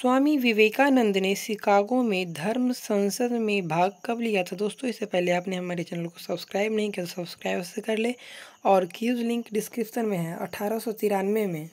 स्वामी विवेकानंद ने शिकागो में धर्म संसद में भाग कब लिया था दोस्तों इससे पहले आपने हमारे चैनल को सब्सक्राइब नहीं किया तो सब्सक्राइब से कर ले और क्यूज लिंक डिस्क्रिप्शन में है अठारह में